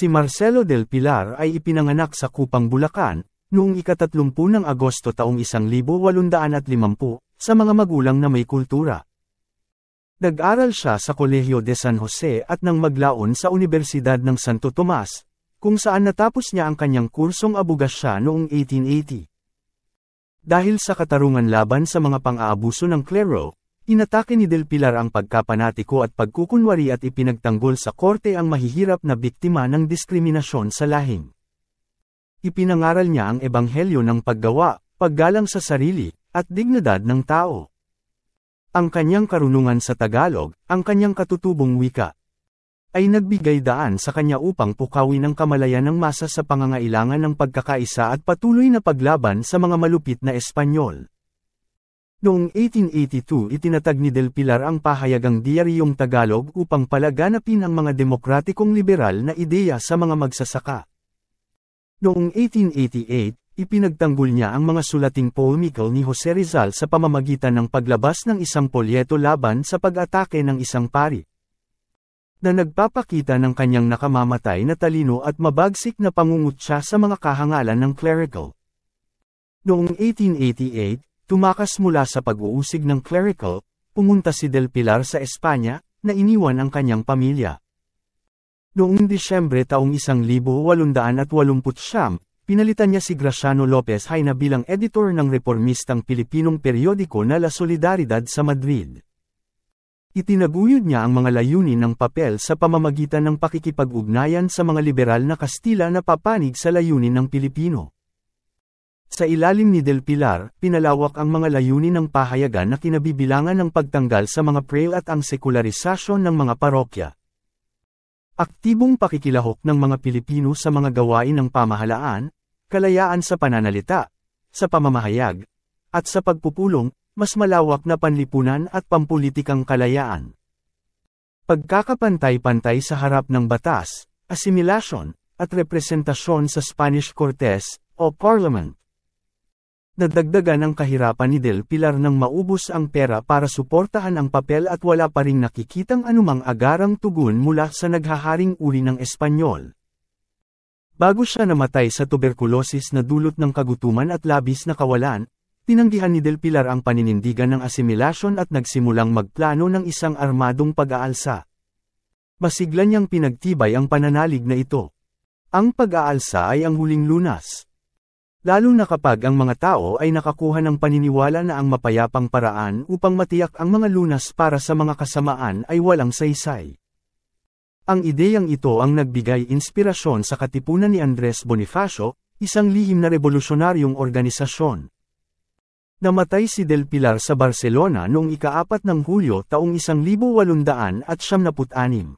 Si Marcelo del Pilar ay ipinanganak sa Kupang Bulacan, noong ikatatlumpu ng Agosto taong 1850, sa mga magulang na may kultura. Nag-aral siya sa Kolehiyo de San Jose at nang maglaon sa Universidad ng Santo Tomas, kung saan natapos niya ang kanyang kursong abugas siya noong 1880. Dahil sa katarungan laban sa mga pang-aabuso ng klero, Inatake ni Del Pilar ang pagkapanatiko at pagkukunwari at ipinagtanggol sa korte ang mahihirap na biktima ng diskriminasyon sa lahing. Ipinangaral niya ang ebanghelyo ng paggawa, paggalang sa sarili, at dignidad ng tao. Ang kanyang karunungan sa Tagalog, ang kanyang katutubong wika, ay nagbigay daan sa kanya upang pukawin ang kamalayan ng masa sa pangangailangan ng pagkakaisa at patuloy na paglaban sa mga malupit na Espanyol. Noong 1882 itinatag ni Del Pilar ang pahayagang diaryong Tagalog upang palaganapin ang mga demokratikong liberal na ideya sa mga magsasaka. Noong 1888, ipinagtanggol niya ang mga sulating polemical ni Jose Rizal sa pamamagitan ng paglabas ng isang polyeto laban sa pag-atake ng isang pari na nagpapakita ng kanyang nakamamatay na talino at mabagsik na pangungutsa sa mga kahangalan ng clerical. Noong 1888, Tumakas mula sa pag-uusig ng clerical, pumunta si Del Pilar sa Espanya, na iniwan ang kanyang pamilya. Noong Disyembre taong 1889, pinalitan niya si Graciano Lopez Haina bilang editor ng reformistang Pilipinong periodiko na La Solidaridad sa Madrid. Itinaguyod niya ang mga layunin ng papel sa pamamagitan ng pakikipag-ugnayan sa mga liberal na Kastila na papanig sa layunin ng Pilipino. Sa ilalim ni Del Pilar, pinalawak ang mga layunin ng pahayagan na kinabibilangan ng pagtanggal sa mga prail at ang sekularisasyon ng mga parokya. Aktibong pakikilahok ng mga Pilipino sa mga gawain ng pamahalaan, kalayaan sa pananalita, sa pamamahayag, at sa pagpupulong, mas malawak na panlipunan at pampulitikang kalayaan. Pagkakapantay-pantay sa harap ng batas, asimilasyon, at representasyon sa Spanish Cortes, o Parliament nadagdagan ang kahirapan ni Del Pilar nang maubos ang pera para suportahan ang papel at wala pa ring nakikitang anumang agarang tugon mula sa naghaharing uri ng Espanyol. Bago siya namatay sa tuberculosis na dulot ng kagutuman at labis na kawalan, tinanggihan ni Del Pilar ang paninindigan ng asimilasyon at nagsimulang magplano ng isang armadong pag-aalsa. Masigla niyang pinagtibay ang pananalig na ito. Ang pag-aalsa ay ang huling lunas. Lalo na kapag ang mga tao ay nakakuha ng paniniwala na ang mapayapang paraan upang matiyak ang mga lunas para sa mga kasamaan ay walang saysay. Ang ideyang ito ang nagbigay inspirasyon sa katipunan ni Andres Bonifacio, isang lihim na revolusyonaryong organisasyon. Namatay si Del Pilar sa Barcelona noong ika ikaapat ng Hulyo taong 1876.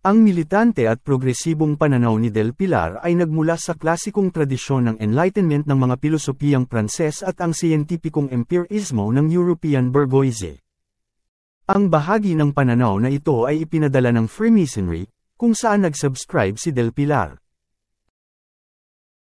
Ang militante at progresibong pananaw ni Del Pilar ay nagmula sa klasikong tradisyon ng Enlightenment ng mga pilosopiyang Pranses at ang siyentipikong empirismo ng European Bourgeoisie. Ang bahagi ng pananaw na ito ay ipinadala ng Freemasonry, kung saan nag-subscribe si Del Pilar.